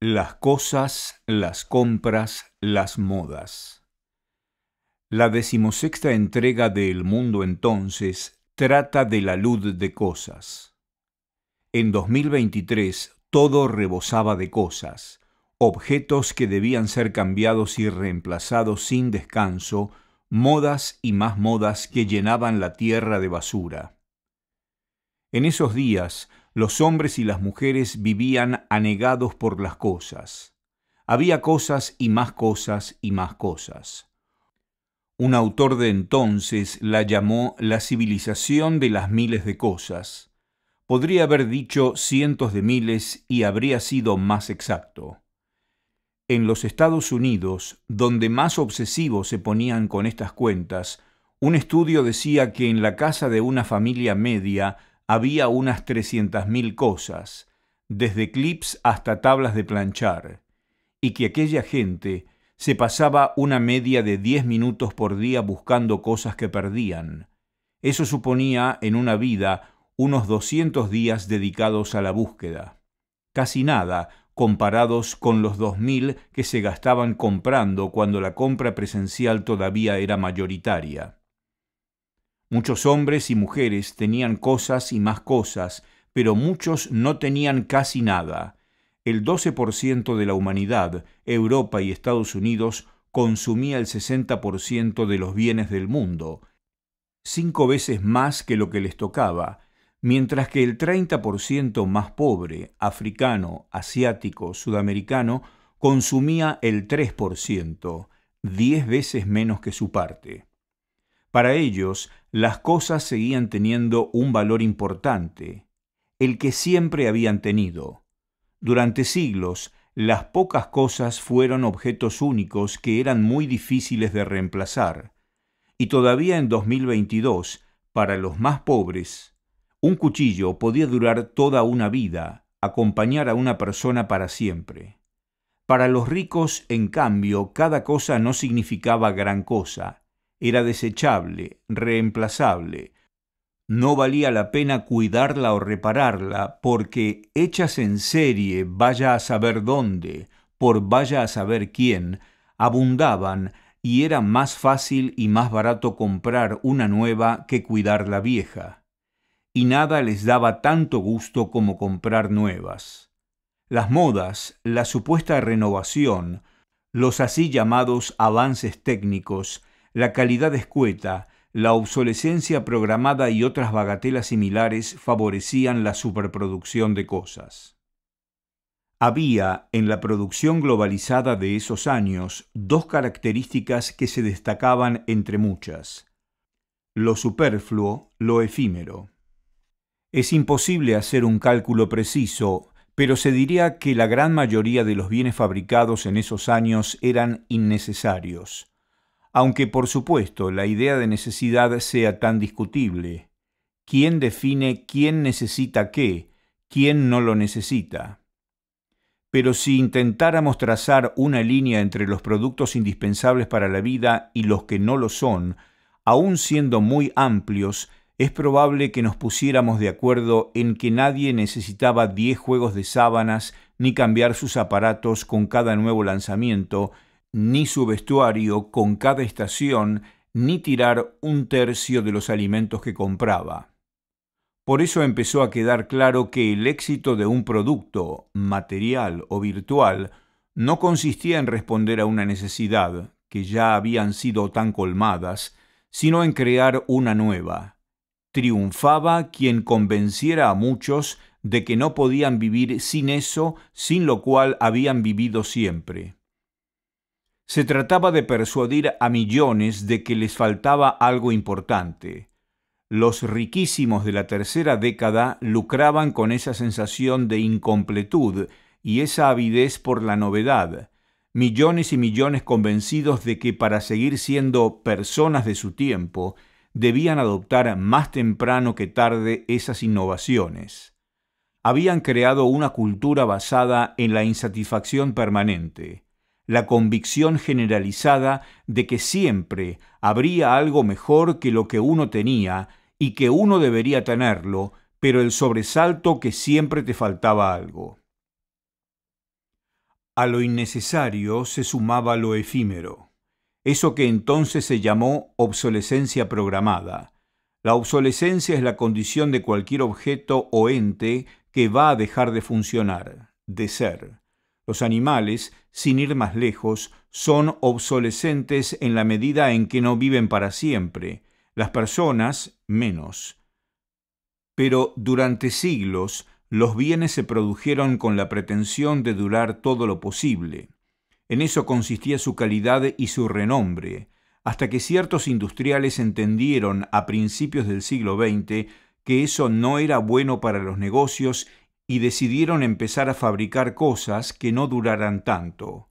Las cosas, las compras, las modas. La decimosexta entrega del Mundo entonces trata de la luz de cosas. En 2023 todo rebosaba de cosas, objetos que debían ser cambiados y reemplazados sin descanso, modas y más modas que llenaban la tierra de basura. En esos días, los hombres y las mujeres vivían anegados por las cosas. Había cosas y más cosas y más cosas. Un autor de entonces la llamó la civilización de las miles de cosas. Podría haber dicho cientos de miles y habría sido más exacto. En los Estados Unidos, donde más obsesivos se ponían con estas cuentas, un estudio decía que en la casa de una familia media había unas 300.000 cosas, desde clips hasta tablas de planchar, y que aquella gente se pasaba una media de 10 minutos por día buscando cosas que perdían. Eso suponía, en una vida, unos 200 días dedicados a la búsqueda. Casi nada comparados con los 2.000 que se gastaban comprando cuando la compra presencial todavía era mayoritaria. Muchos hombres y mujeres tenían cosas y más cosas, pero muchos no tenían casi nada. El 12% de la humanidad, Europa y Estados Unidos, consumía el 60% de los bienes del mundo, cinco veces más que lo que les tocaba, mientras que el 30% más pobre, africano, asiático, sudamericano, consumía el 3%, diez veces menos que su parte. Para ellos, las cosas seguían teniendo un valor importante, el que siempre habían tenido. Durante siglos, las pocas cosas fueron objetos únicos que eran muy difíciles de reemplazar. Y todavía en 2022, para los más pobres, un cuchillo podía durar toda una vida, acompañar a una persona para siempre. Para los ricos, en cambio, cada cosa no significaba gran cosa, era desechable, reemplazable. No valía la pena cuidarla o repararla, porque hechas en serie, vaya a saber dónde, por vaya a saber quién, abundaban y era más fácil y más barato comprar una nueva que cuidar la vieja. Y nada les daba tanto gusto como comprar nuevas. Las modas, la supuesta renovación, los así llamados avances técnicos, la calidad escueta, la obsolescencia programada y otras bagatelas similares favorecían la superproducción de cosas. Había en la producción globalizada de esos años dos características que se destacaban entre muchas. Lo superfluo, lo efímero. Es imposible hacer un cálculo preciso, pero se diría que la gran mayoría de los bienes fabricados en esos años eran innecesarios aunque por supuesto la idea de necesidad sea tan discutible. ¿Quién define quién necesita qué, quién no lo necesita? Pero si intentáramos trazar una línea entre los productos indispensables para la vida y los que no lo son, aun siendo muy amplios, es probable que nos pusiéramos de acuerdo en que nadie necesitaba diez juegos de sábanas ni cambiar sus aparatos con cada nuevo lanzamiento, ni su vestuario con cada estación, ni tirar un tercio de los alimentos que compraba. Por eso empezó a quedar claro que el éxito de un producto, material o virtual, no consistía en responder a una necesidad, que ya habían sido tan colmadas, sino en crear una nueva. Triunfaba quien convenciera a muchos de que no podían vivir sin eso, sin lo cual habían vivido siempre. Se trataba de persuadir a millones de que les faltaba algo importante. Los riquísimos de la tercera década lucraban con esa sensación de incompletud y esa avidez por la novedad, millones y millones convencidos de que para seguir siendo personas de su tiempo, debían adoptar más temprano que tarde esas innovaciones. Habían creado una cultura basada en la insatisfacción permanente la convicción generalizada de que siempre habría algo mejor que lo que uno tenía y que uno debería tenerlo, pero el sobresalto que siempre te faltaba algo. A lo innecesario se sumaba lo efímero, eso que entonces se llamó obsolescencia programada. La obsolescencia es la condición de cualquier objeto o ente que va a dejar de funcionar, de ser los animales, sin ir más lejos, son obsolescentes en la medida en que no viven para siempre, las personas menos. Pero durante siglos los bienes se produjeron con la pretensión de durar todo lo posible. En eso consistía su calidad y su renombre, hasta que ciertos industriales entendieron a principios del siglo XX que eso no era bueno para los negocios y decidieron empezar a fabricar cosas que no duraran tanto.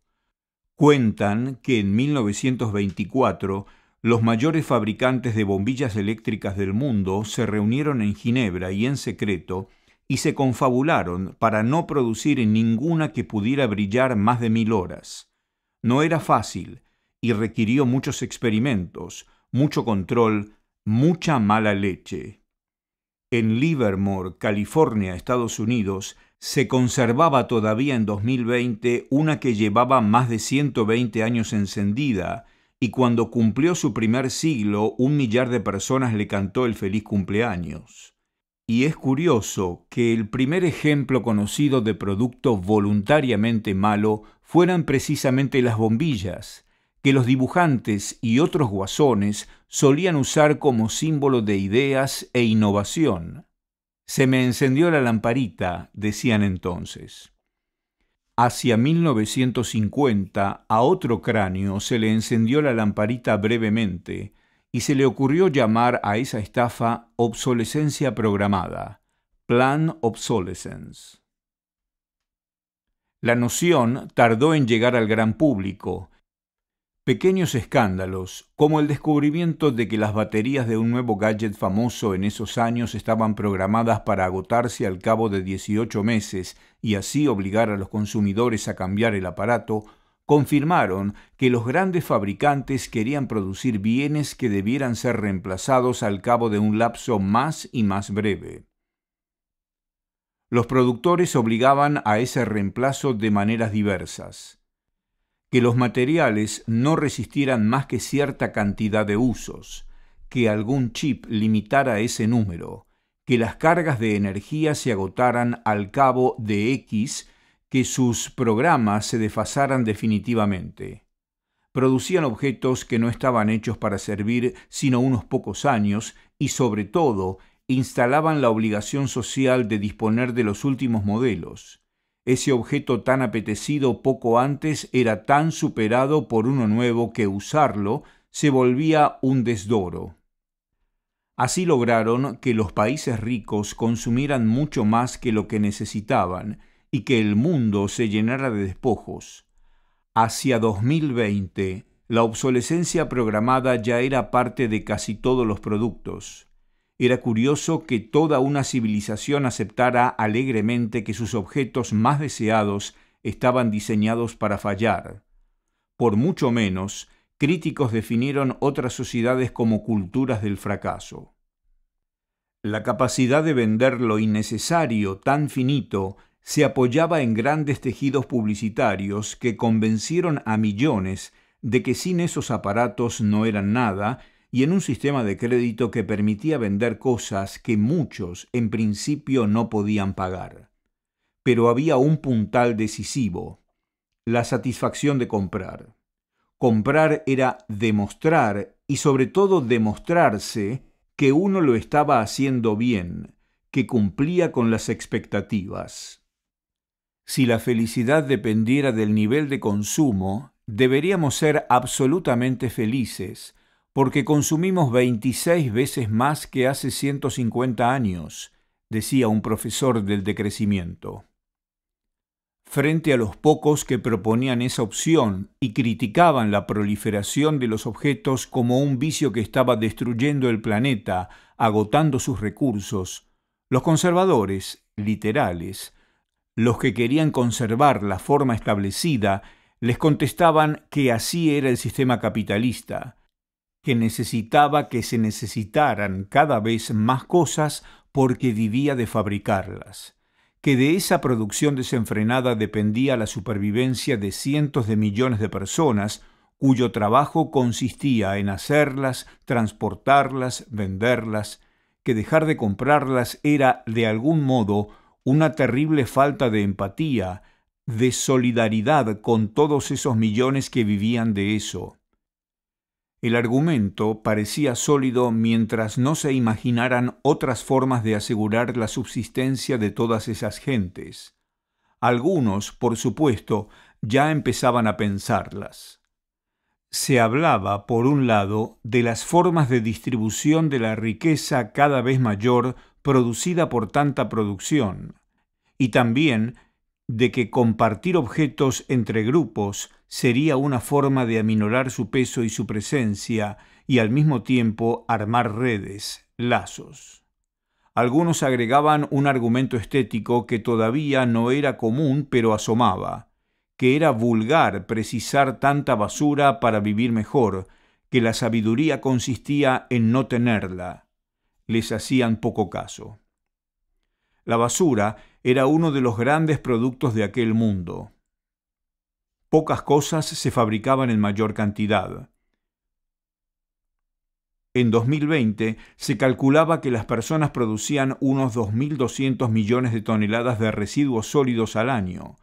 Cuentan que en 1924 los mayores fabricantes de bombillas eléctricas del mundo se reunieron en Ginebra y en secreto y se confabularon para no producir ninguna que pudiera brillar más de mil horas. No era fácil y requirió muchos experimentos, mucho control, mucha mala leche en Livermore, California, Estados Unidos, se conservaba todavía en 2020 una que llevaba más de 120 años encendida, y cuando cumplió su primer siglo un millar de personas le cantó el feliz cumpleaños. Y es curioso que el primer ejemplo conocido de producto voluntariamente malo fueran precisamente las bombillas, que los dibujantes y otros guasones solían usar como símbolo de ideas e innovación. Se me encendió la lamparita, decían entonces. Hacia 1950 a otro cráneo se le encendió la lamparita brevemente y se le ocurrió llamar a esa estafa obsolescencia programada, plan obsolescence. La noción tardó en llegar al gran público, Pequeños escándalos, como el descubrimiento de que las baterías de un nuevo gadget famoso en esos años estaban programadas para agotarse al cabo de 18 meses y así obligar a los consumidores a cambiar el aparato, confirmaron que los grandes fabricantes querían producir bienes que debieran ser reemplazados al cabo de un lapso más y más breve. Los productores obligaban a ese reemplazo de maneras diversas que los materiales no resistieran más que cierta cantidad de usos, que algún chip limitara ese número, que las cargas de energía se agotaran al cabo de X, que sus programas se desfasaran definitivamente. Producían objetos que no estaban hechos para servir sino unos pocos años y sobre todo instalaban la obligación social de disponer de los últimos modelos, ese objeto tan apetecido poco antes era tan superado por uno nuevo que usarlo se volvía un desdoro. Así lograron que los países ricos consumieran mucho más que lo que necesitaban y que el mundo se llenara de despojos. Hacia 2020, la obsolescencia programada ya era parte de casi todos los productos. Era curioso que toda una civilización aceptara alegremente que sus objetos más deseados estaban diseñados para fallar. Por mucho menos, críticos definieron otras sociedades como culturas del fracaso. La capacidad de vender lo innecesario, tan finito, se apoyaba en grandes tejidos publicitarios que convencieron a millones de que sin esos aparatos no eran nada y en un sistema de crédito que permitía vender cosas que muchos en principio no podían pagar. Pero había un puntal decisivo, la satisfacción de comprar. Comprar era demostrar y sobre todo demostrarse que uno lo estaba haciendo bien, que cumplía con las expectativas. Si la felicidad dependiera del nivel de consumo, deberíamos ser absolutamente felices, porque consumimos 26 veces más que hace 150 años, decía un profesor del decrecimiento. Frente a los pocos que proponían esa opción y criticaban la proliferación de los objetos como un vicio que estaba destruyendo el planeta, agotando sus recursos, los conservadores, literales, los que querían conservar la forma establecida, les contestaban que así era el sistema capitalista, que necesitaba que se necesitaran cada vez más cosas porque vivía de fabricarlas, que de esa producción desenfrenada dependía la supervivencia de cientos de millones de personas cuyo trabajo consistía en hacerlas, transportarlas, venderlas, que dejar de comprarlas era, de algún modo, una terrible falta de empatía, de solidaridad con todos esos millones que vivían de eso, el argumento parecía sólido mientras no se imaginaran otras formas de asegurar la subsistencia de todas esas gentes. Algunos, por supuesto, ya empezaban a pensarlas. Se hablaba, por un lado, de las formas de distribución de la riqueza cada vez mayor producida por tanta producción, y también de que compartir objetos entre grupos sería una forma de aminorar su peso y su presencia y al mismo tiempo armar redes, lazos. Algunos agregaban un argumento estético que todavía no era común pero asomaba, que era vulgar precisar tanta basura para vivir mejor, que la sabiduría consistía en no tenerla. Les hacían poco caso. La basura era uno de los grandes productos de aquel mundo. Pocas cosas se fabricaban en mayor cantidad. En 2020 se calculaba que las personas producían unos 2.200 millones de toneladas de residuos sólidos al año.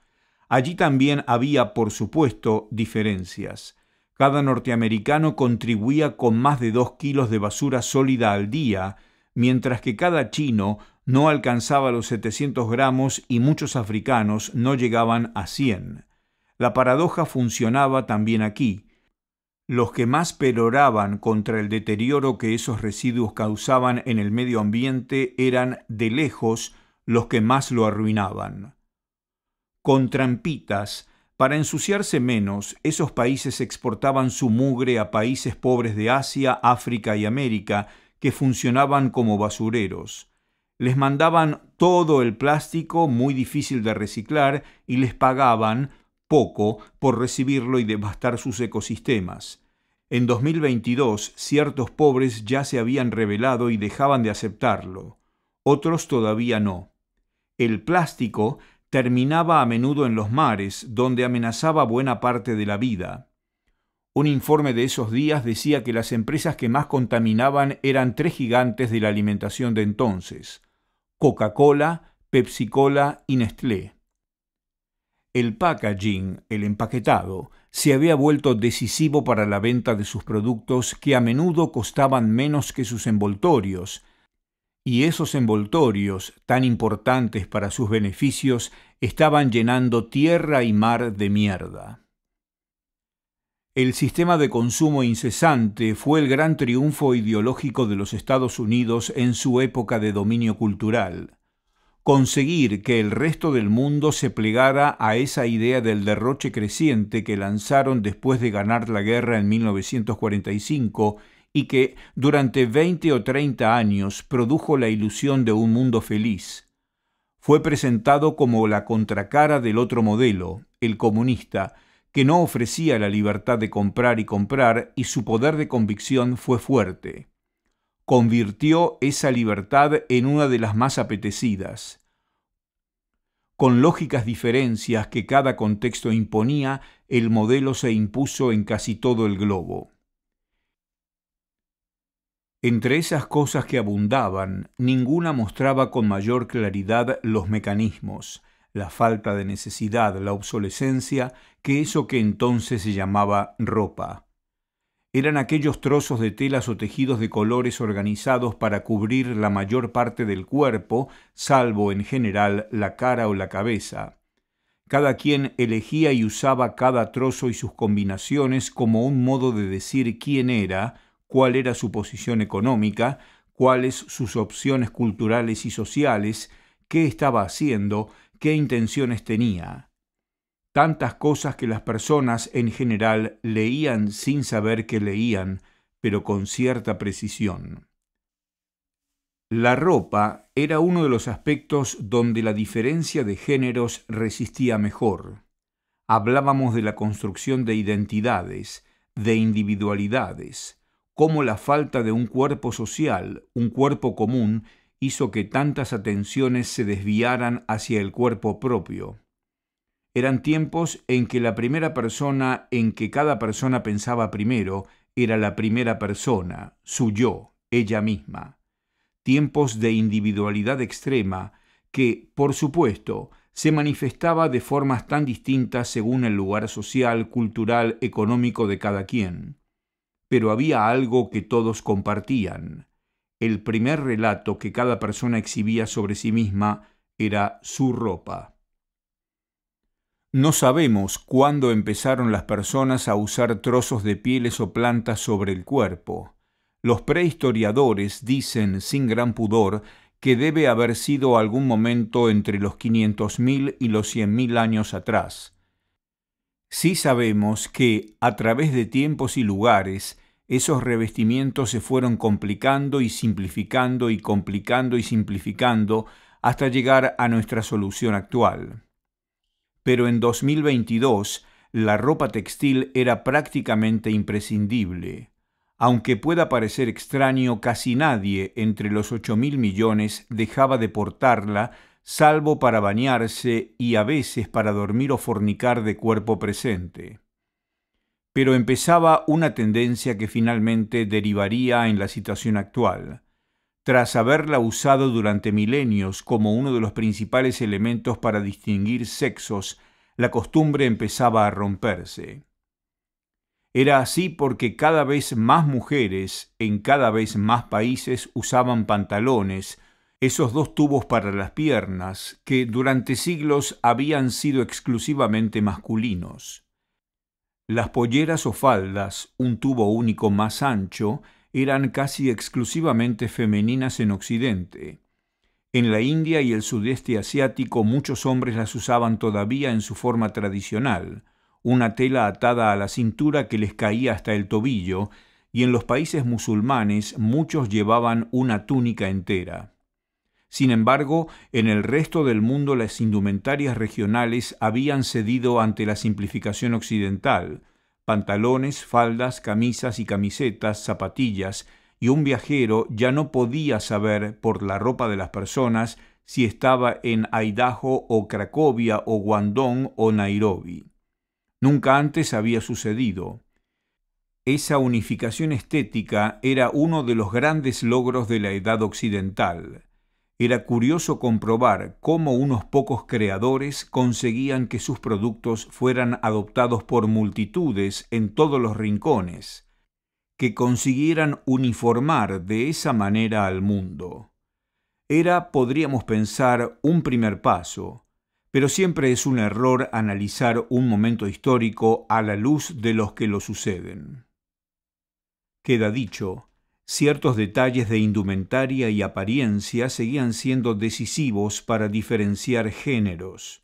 Allí también había, por supuesto, diferencias. Cada norteamericano contribuía con más de 2 kilos de basura sólida al día, mientras que cada chino no alcanzaba los 700 gramos y muchos africanos no llegaban a 100. La paradoja funcionaba también aquí. Los que más peroraban contra el deterioro que esos residuos causaban en el medio ambiente eran, de lejos, los que más lo arruinaban. Con trampitas, para ensuciarse menos, esos países exportaban su mugre a países pobres de Asia, África y América, que funcionaban como basureros. Les mandaban todo el plástico muy difícil de reciclar y les pagaban poco por recibirlo y devastar sus ecosistemas. En 2022 ciertos pobres ya se habían revelado y dejaban de aceptarlo, otros todavía no. El plástico terminaba a menudo en los mares, donde amenazaba buena parte de la vida. Un informe de esos días decía que las empresas que más contaminaban eran tres gigantes de la alimentación de entonces, Coca-Cola, Pepsi-Cola y Nestlé. El packaging, el empaquetado, se había vuelto decisivo para la venta de sus productos que a menudo costaban menos que sus envoltorios, y esos envoltorios, tan importantes para sus beneficios, estaban llenando tierra y mar de mierda. El sistema de consumo incesante fue el gran triunfo ideológico de los Estados Unidos en su época de dominio cultural. Conseguir que el resto del mundo se plegara a esa idea del derroche creciente que lanzaron después de ganar la guerra en 1945 y que durante 20 o 30 años produjo la ilusión de un mundo feliz. Fue presentado como la contracara del otro modelo, el comunista, que no ofrecía la libertad de comprar y comprar y su poder de convicción fue fuerte. Convirtió esa libertad en una de las más apetecidas. Con lógicas diferencias que cada contexto imponía, el modelo se impuso en casi todo el globo. Entre esas cosas que abundaban, ninguna mostraba con mayor claridad los mecanismos, la falta de necesidad, la obsolescencia, que eso que entonces se llamaba ropa. Eran aquellos trozos de telas o tejidos de colores organizados para cubrir la mayor parte del cuerpo, salvo en general la cara o la cabeza. Cada quien elegía y usaba cada trozo y sus combinaciones como un modo de decir quién era, cuál era su posición económica, cuáles sus opciones culturales y sociales, qué estaba haciendo, qué intenciones tenía. Tantas cosas que las personas en general leían sin saber que leían, pero con cierta precisión. La ropa era uno de los aspectos donde la diferencia de géneros resistía mejor. Hablábamos de la construcción de identidades, de individualidades, como la falta de un cuerpo social, un cuerpo común, hizo que tantas atenciones se desviaran hacia el cuerpo propio. Eran tiempos en que la primera persona en que cada persona pensaba primero era la primera persona, su yo, ella misma. Tiempos de individualidad extrema que, por supuesto, se manifestaba de formas tan distintas según el lugar social, cultural, económico de cada quien. Pero había algo que todos compartían, el primer relato que cada persona exhibía sobre sí misma era su ropa. No sabemos cuándo empezaron las personas a usar trozos de pieles o plantas sobre el cuerpo. Los prehistoriadores dicen sin gran pudor que debe haber sido algún momento entre los 500.000 y los 100.000 años atrás. Sí sabemos que, a través de tiempos y lugares, esos revestimientos se fueron complicando y simplificando y complicando y simplificando hasta llegar a nuestra solución actual. Pero en 2022 la ropa textil era prácticamente imprescindible. Aunque pueda parecer extraño, casi nadie entre los 8.000 millones dejaba de portarla, salvo para bañarse y a veces para dormir o fornicar de cuerpo presente pero empezaba una tendencia que finalmente derivaría en la situación actual. Tras haberla usado durante milenios como uno de los principales elementos para distinguir sexos, la costumbre empezaba a romperse. Era así porque cada vez más mujeres en cada vez más países usaban pantalones, esos dos tubos para las piernas, que durante siglos habían sido exclusivamente masculinos. Las polleras o faldas, un tubo único más ancho, eran casi exclusivamente femeninas en Occidente. En la India y el sudeste asiático muchos hombres las usaban todavía en su forma tradicional, una tela atada a la cintura que les caía hasta el tobillo, y en los países musulmanes muchos llevaban una túnica entera. Sin embargo, en el resto del mundo las indumentarias regionales habían cedido ante la simplificación occidental. Pantalones, faldas, camisas y camisetas, zapatillas, y un viajero ya no podía saber por la ropa de las personas si estaba en Idaho o Cracovia o Guandong o Nairobi. Nunca antes había sucedido. Esa unificación estética era uno de los grandes logros de la Edad Occidental era curioso comprobar cómo unos pocos creadores conseguían que sus productos fueran adoptados por multitudes en todos los rincones, que consiguieran uniformar de esa manera al mundo. Era, podríamos pensar, un primer paso, pero siempre es un error analizar un momento histórico a la luz de los que lo suceden. Queda dicho, Ciertos detalles de indumentaria y apariencia seguían siendo decisivos para diferenciar géneros.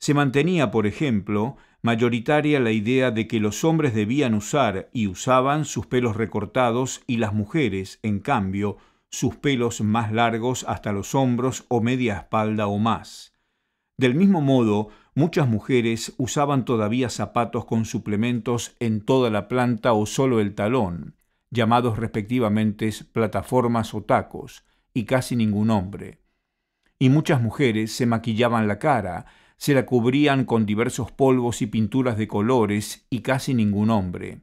Se mantenía, por ejemplo, mayoritaria la idea de que los hombres debían usar y usaban sus pelos recortados y las mujeres, en cambio, sus pelos más largos hasta los hombros o media espalda o más. Del mismo modo, muchas mujeres usaban todavía zapatos con suplementos en toda la planta o solo el talón, llamados respectivamente plataformas o tacos, y casi ningún hombre. Y muchas mujeres se maquillaban la cara, se la cubrían con diversos polvos y pinturas de colores, y casi ningún hombre.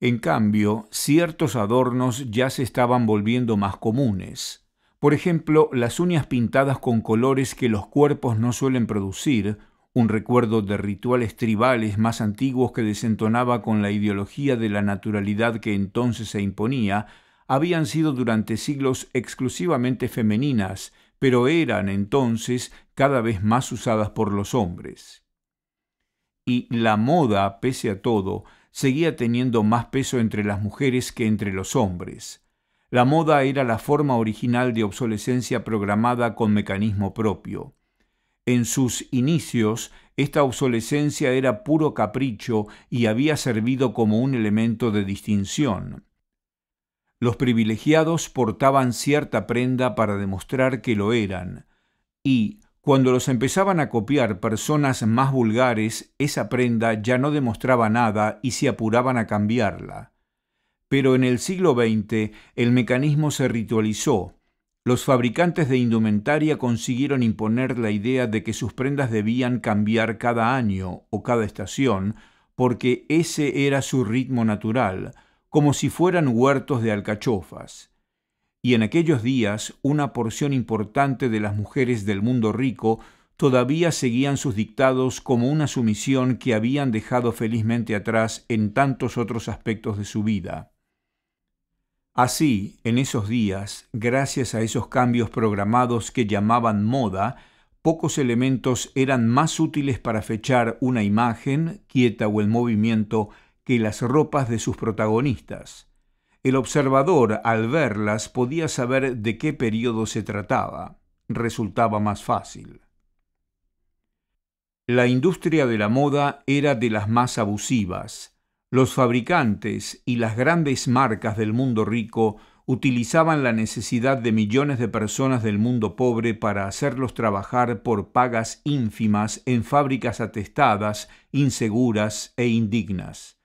En cambio, ciertos adornos ya se estaban volviendo más comunes. Por ejemplo, las uñas pintadas con colores que los cuerpos no suelen producir, un recuerdo de rituales tribales más antiguos que desentonaba con la ideología de la naturalidad que entonces se imponía, habían sido durante siglos exclusivamente femeninas, pero eran entonces cada vez más usadas por los hombres. Y la moda, pese a todo, seguía teniendo más peso entre las mujeres que entre los hombres. La moda era la forma original de obsolescencia programada con mecanismo propio. En sus inicios, esta obsolescencia era puro capricho y había servido como un elemento de distinción. Los privilegiados portaban cierta prenda para demostrar que lo eran, y, cuando los empezaban a copiar personas más vulgares, esa prenda ya no demostraba nada y se apuraban a cambiarla. Pero en el siglo XX el mecanismo se ritualizó, los fabricantes de indumentaria consiguieron imponer la idea de que sus prendas debían cambiar cada año o cada estación, porque ese era su ritmo natural, como si fueran huertos de alcachofas. Y en aquellos días una porción importante de las mujeres del mundo rico todavía seguían sus dictados como una sumisión que habían dejado felizmente atrás en tantos otros aspectos de su vida. Así, en esos días, gracias a esos cambios programados que llamaban moda, pocos elementos eran más útiles para fechar una imagen, quieta o en movimiento, que las ropas de sus protagonistas. El observador, al verlas, podía saber de qué periodo se trataba. Resultaba más fácil. La industria de la moda era de las más abusivas los fabricantes y las grandes marcas del mundo rico utilizaban la necesidad de millones de personas del mundo pobre para hacerlos trabajar por pagas ínfimas en fábricas atestadas, inseguras e indignas.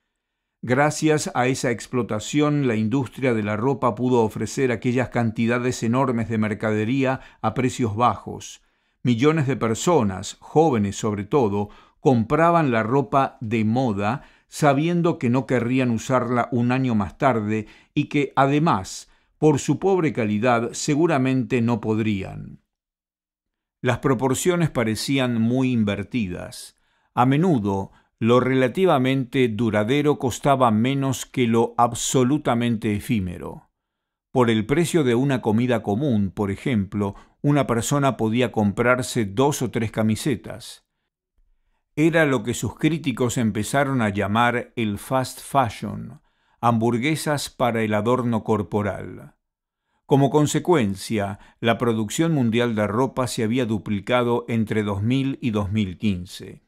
Gracias a esa explotación, la industria de la ropa pudo ofrecer aquellas cantidades enormes de mercadería a precios bajos. Millones de personas, jóvenes sobre todo, compraban la ropa de moda sabiendo que no querrían usarla un año más tarde y que, además, por su pobre calidad, seguramente no podrían. Las proporciones parecían muy invertidas. A menudo, lo relativamente duradero costaba menos que lo absolutamente efímero. Por el precio de una comida común, por ejemplo, una persona podía comprarse dos o tres camisetas era lo que sus críticos empezaron a llamar el fast fashion, hamburguesas para el adorno corporal. Como consecuencia, la producción mundial de ropa se había duplicado entre 2000 y 2015.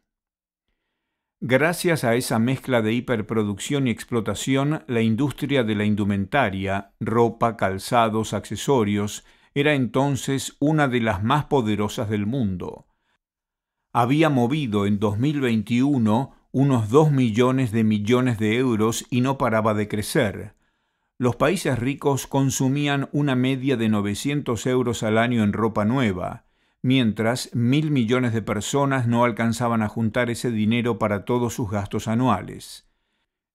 Gracias a esa mezcla de hiperproducción y explotación, la industria de la indumentaria, ropa, calzados, accesorios, era entonces una de las más poderosas del mundo había movido en 2021 unos 2 millones de millones de euros y no paraba de crecer. Los países ricos consumían una media de 900 euros al año en ropa nueva, mientras mil millones de personas no alcanzaban a juntar ese dinero para todos sus gastos anuales.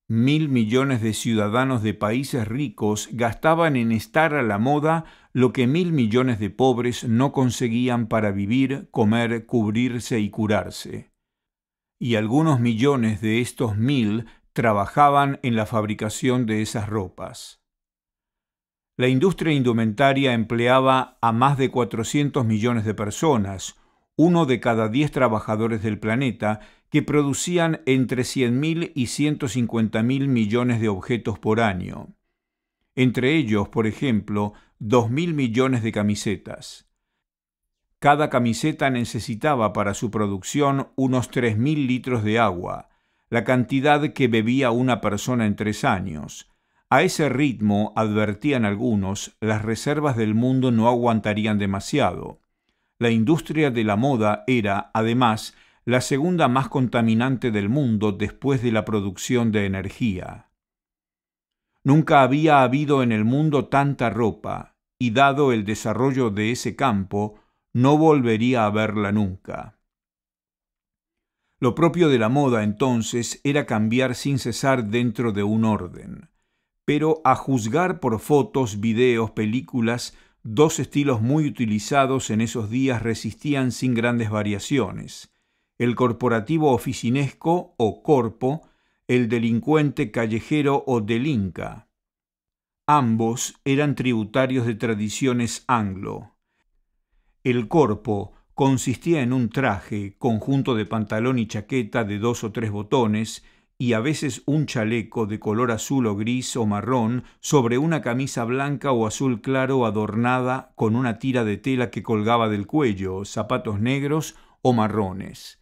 Mil millones de ciudadanos de países ricos gastaban en estar a la moda lo que mil millones de pobres no conseguían para vivir, comer, cubrirse y curarse. Y algunos millones de estos mil trabajaban en la fabricación de esas ropas. La industria indumentaria empleaba a más de 400 millones de personas, uno de cada diez trabajadores del planeta, que producían entre mil y 150.000 millones de objetos por año entre ellos, por ejemplo, 2.000 millones de camisetas. Cada camiseta necesitaba para su producción unos 3.000 litros de agua, la cantidad que bebía una persona en tres años. A ese ritmo, advertían algunos, las reservas del mundo no aguantarían demasiado. La industria de la moda era, además, la segunda más contaminante del mundo después de la producción de energía. Nunca había habido en el mundo tanta ropa, y dado el desarrollo de ese campo, no volvería a verla nunca. Lo propio de la moda entonces era cambiar sin cesar dentro de un orden, pero a juzgar por fotos, videos, películas, dos estilos muy utilizados en esos días resistían sin grandes variaciones, el corporativo oficinesco o corpo el delincuente callejero o delinca. Ambos eran tributarios de tradiciones anglo. El cuerpo consistía en un traje, conjunto de pantalón y chaqueta de dos o tres botones, y a veces un chaleco de color azul o gris o marrón sobre una camisa blanca o azul claro adornada con una tira de tela que colgaba del cuello, zapatos negros o marrones.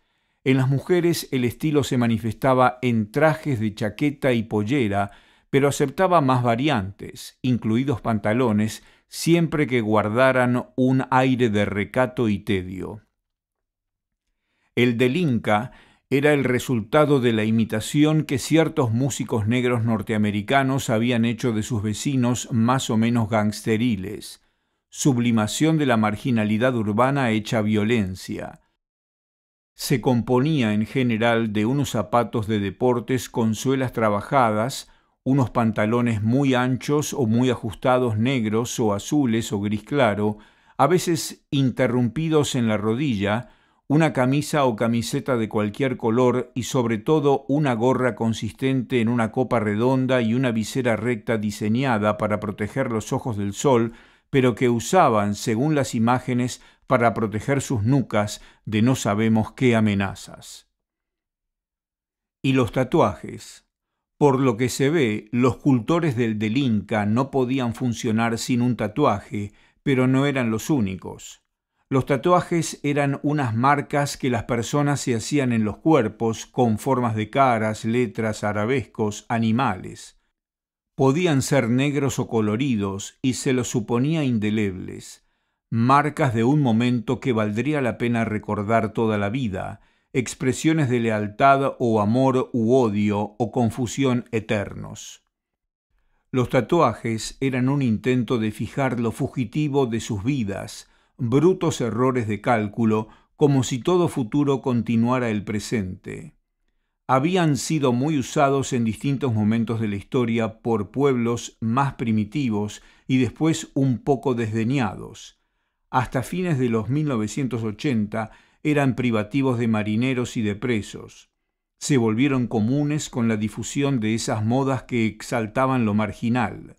En las mujeres el estilo se manifestaba en trajes de chaqueta y pollera, pero aceptaba más variantes, incluidos pantalones, siempre que guardaran un aire de recato y tedio. El del Inca era el resultado de la imitación que ciertos músicos negros norteamericanos habían hecho de sus vecinos más o menos gangsteriles, sublimación de la marginalidad urbana hecha violencia, se componía en general de unos zapatos de deportes con suelas trabajadas, unos pantalones muy anchos o muy ajustados negros o azules o gris claro, a veces interrumpidos en la rodilla, una camisa o camiseta de cualquier color y sobre todo una gorra consistente en una copa redonda y una visera recta diseñada para proteger los ojos del sol, pero que usaban, según las imágenes, para proteger sus nucas de no sabemos qué amenazas. Y los tatuajes. Por lo que se ve, los cultores del delinca no podían funcionar sin un tatuaje, pero no eran los únicos. Los tatuajes eran unas marcas que las personas se hacían en los cuerpos con formas de caras, letras, arabescos, animales. Podían ser negros o coloridos y se los suponía indelebles marcas de un momento que valdría la pena recordar toda la vida, expresiones de lealtad o amor u odio o confusión eternos. Los tatuajes eran un intento de fijar lo fugitivo de sus vidas, brutos errores de cálculo, como si todo futuro continuara el presente. Habían sido muy usados en distintos momentos de la historia por pueblos más primitivos y después un poco desdeñados hasta fines de los 1980 eran privativos de marineros y de presos. Se volvieron comunes con la difusión de esas modas que exaltaban lo marginal.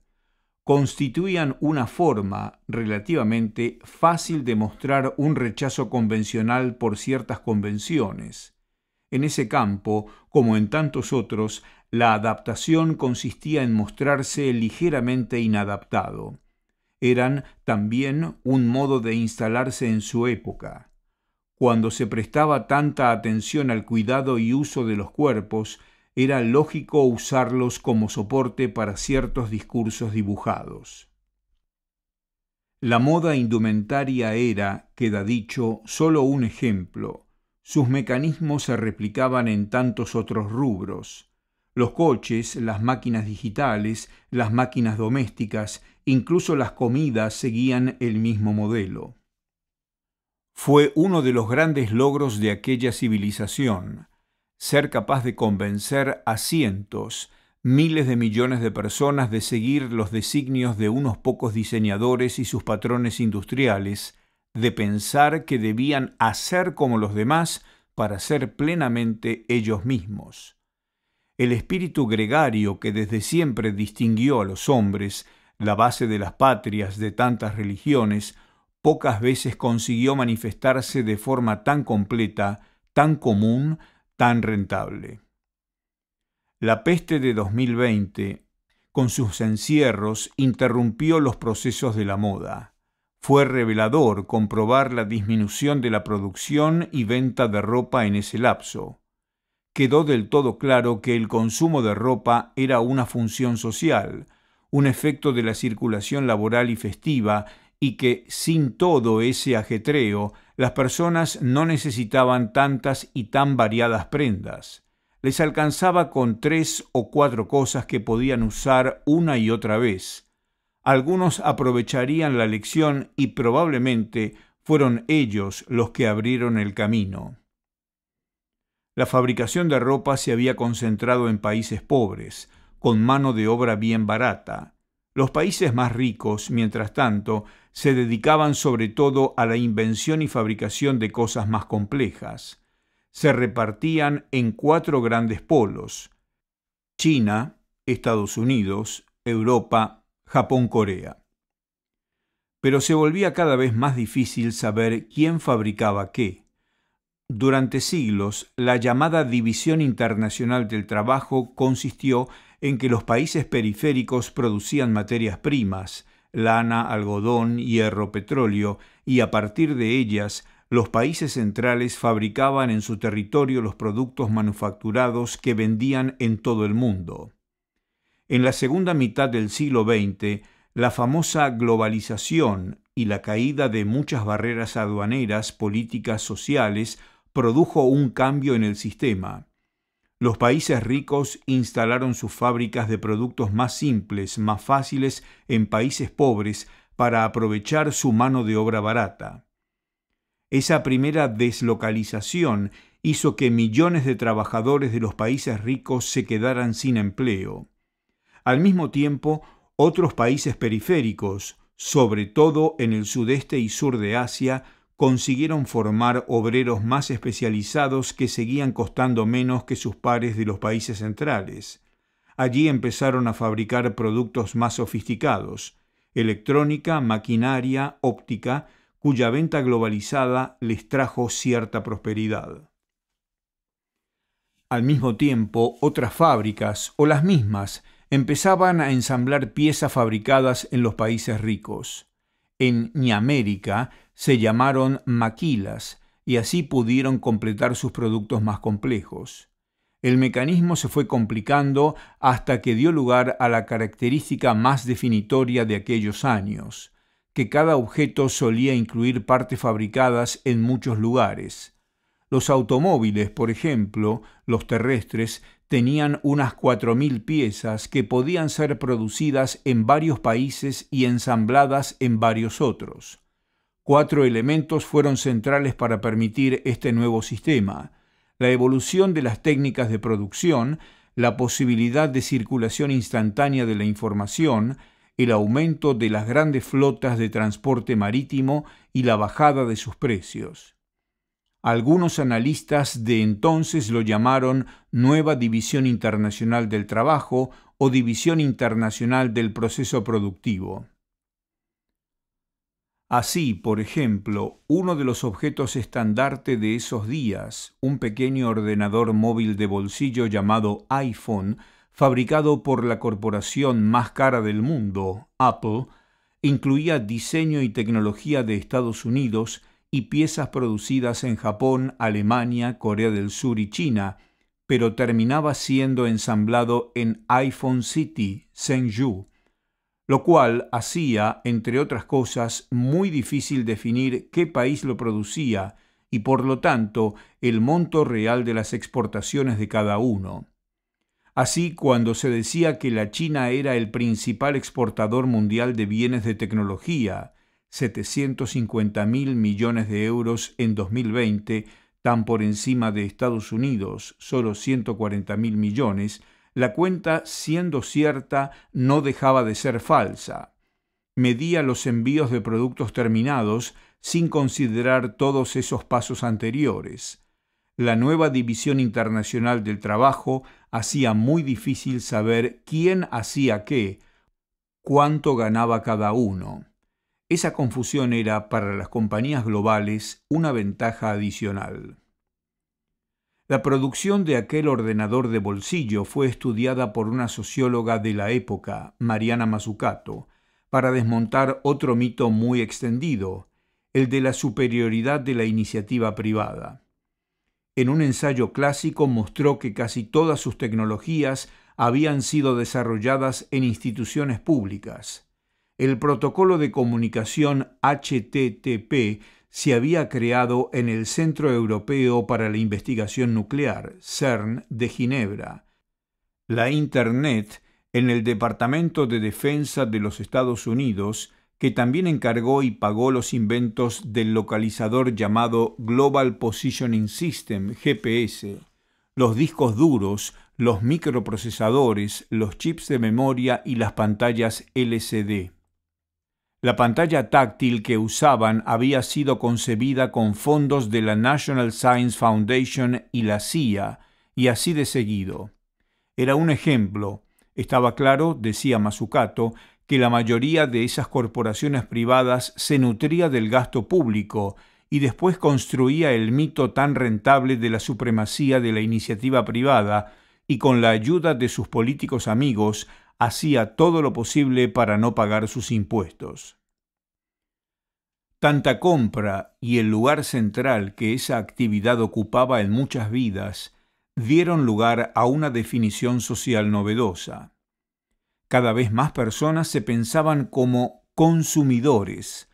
Constituían una forma relativamente fácil de mostrar un rechazo convencional por ciertas convenciones. En ese campo, como en tantos otros, la adaptación consistía en mostrarse ligeramente inadaptado eran también un modo de instalarse en su época. Cuando se prestaba tanta atención al cuidado y uso de los cuerpos, era lógico usarlos como soporte para ciertos discursos dibujados. La moda indumentaria era, queda dicho, solo un ejemplo. Sus mecanismos se replicaban en tantos otros rubros los coches, las máquinas digitales, las máquinas domésticas, incluso las comidas seguían el mismo modelo. Fue uno de los grandes logros de aquella civilización, ser capaz de convencer a cientos, miles de millones de personas de seguir los designios de unos pocos diseñadores y sus patrones industriales, de pensar que debían hacer como los demás para ser plenamente ellos mismos el espíritu gregario que desde siempre distinguió a los hombres, la base de las patrias de tantas religiones, pocas veces consiguió manifestarse de forma tan completa, tan común, tan rentable. La peste de 2020, con sus encierros, interrumpió los procesos de la moda. Fue revelador comprobar la disminución de la producción y venta de ropa en ese lapso quedó del todo claro que el consumo de ropa era una función social, un efecto de la circulación laboral y festiva, y que sin todo ese ajetreo las personas no necesitaban tantas y tan variadas prendas. Les alcanzaba con tres o cuatro cosas que podían usar una y otra vez. Algunos aprovecharían la lección y probablemente fueron ellos los que abrieron el camino la fabricación de ropa se había concentrado en países pobres, con mano de obra bien barata. Los países más ricos, mientras tanto, se dedicaban sobre todo a la invención y fabricación de cosas más complejas. Se repartían en cuatro grandes polos. China, Estados Unidos, Europa, Japón, Corea. Pero se volvía cada vez más difícil saber quién fabricaba qué. Durante siglos, la llamada División Internacional del Trabajo consistió en que los países periféricos producían materias primas, lana, algodón, hierro, petróleo, y a partir de ellas, los países centrales fabricaban en su territorio los productos manufacturados que vendían en todo el mundo. En la segunda mitad del siglo XX, la famosa globalización y la caída de muchas barreras aduaneras, políticas, sociales, produjo un cambio en el sistema. Los países ricos instalaron sus fábricas de productos más simples, más fáciles en países pobres para aprovechar su mano de obra barata. Esa primera deslocalización hizo que millones de trabajadores de los países ricos se quedaran sin empleo. Al mismo tiempo, otros países periféricos, sobre todo en el sudeste y sur de Asia, consiguieron formar obreros más especializados que seguían costando menos que sus pares de los países centrales. Allí empezaron a fabricar productos más sofisticados, electrónica, maquinaria, óptica, cuya venta globalizada les trajo cierta prosperidad. Al mismo tiempo, otras fábricas, o las mismas, empezaban a ensamblar piezas fabricadas en los países ricos en Ñamérica se llamaron maquilas y así pudieron completar sus productos más complejos. El mecanismo se fue complicando hasta que dio lugar a la característica más definitoria de aquellos años, que cada objeto solía incluir partes fabricadas en muchos lugares. Los automóviles, por ejemplo, los terrestres, tenían unas 4.000 piezas que podían ser producidas en varios países y ensambladas en varios otros. Cuatro elementos fueron centrales para permitir este nuevo sistema. La evolución de las técnicas de producción, la posibilidad de circulación instantánea de la información, el aumento de las grandes flotas de transporte marítimo y la bajada de sus precios. Algunos analistas de entonces lo llamaron Nueva División Internacional del Trabajo o División Internacional del Proceso Productivo. Así, por ejemplo, uno de los objetos estandarte de esos días, un pequeño ordenador móvil de bolsillo llamado iPhone, fabricado por la corporación más cara del mundo, Apple, incluía diseño y tecnología de Estados Unidos y piezas producidas en Japón, Alemania, Corea del Sur y China, pero terminaba siendo ensamblado en iPhone City, Senju, lo cual hacía, entre otras cosas, muy difícil definir qué país lo producía y por lo tanto el monto real de las exportaciones de cada uno. Así, cuando se decía que la China era el principal exportador mundial de bienes de tecnología, 750 mil millones de euros en 2020, tan por encima de Estados Unidos, solo 140 mil millones, la cuenta, siendo cierta, no dejaba de ser falsa. Medía los envíos de productos terminados sin considerar todos esos pasos anteriores. La nueva División Internacional del Trabajo hacía muy difícil saber quién hacía qué, cuánto ganaba cada uno. Esa confusión era para las compañías globales una ventaja adicional. La producción de aquel ordenador de bolsillo fue estudiada por una socióloga de la época, Mariana Mazzucato, para desmontar otro mito muy extendido, el de la superioridad de la iniciativa privada. En un ensayo clásico mostró que casi todas sus tecnologías habían sido desarrolladas en instituciones públicas el protocolo de comunicación HTTP se había creado en el Centro Europeo para la Investigación Nuclear, CERN, de Ginebra. La Internet en el Departamento de Defensa de los Estados Unidos, que también encargó y pagó los inventos del localizador llamado Global Positioning System, GPS, los discos duros, los microprocesadores, los chips de memoria y las pantallas LCD. La pantalla táctil que usaban había sido concebida con fondos de la National Science Foundation y la CIA, y así de seguido. Era un ejemplo. Estaba claro, decía Mazzucato, que la mayoría de esas corporaciones privadas se nutría del gasto público y después construía el mito tan rentable de la supremacía de la iniciativa privada y con la ayuda de sus políticos amigos hacía todo lo posible para no pagar sus impuestos. Tanta compra y el lugar central que esa actividad ocupaba en muchas vidas dieron lugar a una definición social novedosa. Cada vez más personas se pensaban como consumidores,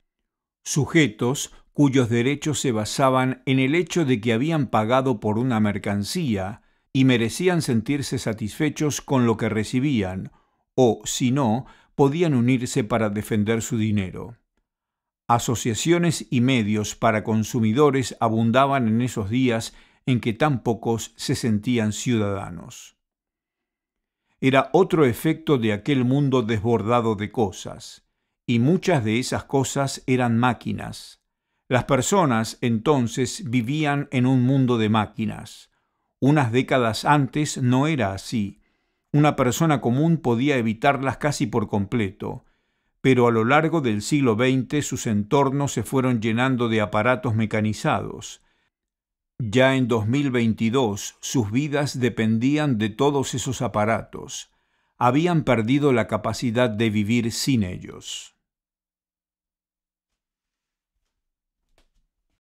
sujetos cuyos derechos se basaban en el hecho de que habían pagado por una mercancía y merecían sentirse satisfechos con lo que recibían, o, si no, podían unirse para defender su dinero. Asociaciones y medios para consumidores abundaban en esos días en que tan pocos se sentían ciudadanos. Era otro efecto de aquel mundo desbordado de cosas, y muchas de esas cosas eran máquinas. Las personas entonces vivían en un mundo de máquinas. Unas décadas antes no era así, una persona común podía evitarlas casi por completo, pero a lo largo del siglo XX sus entornos se fueron llenando de aparatos mecanizados. Ya en 2022 sus vidas dependían de todos esos aparatos. Habían perdido la capacidad de vivir sin ellos.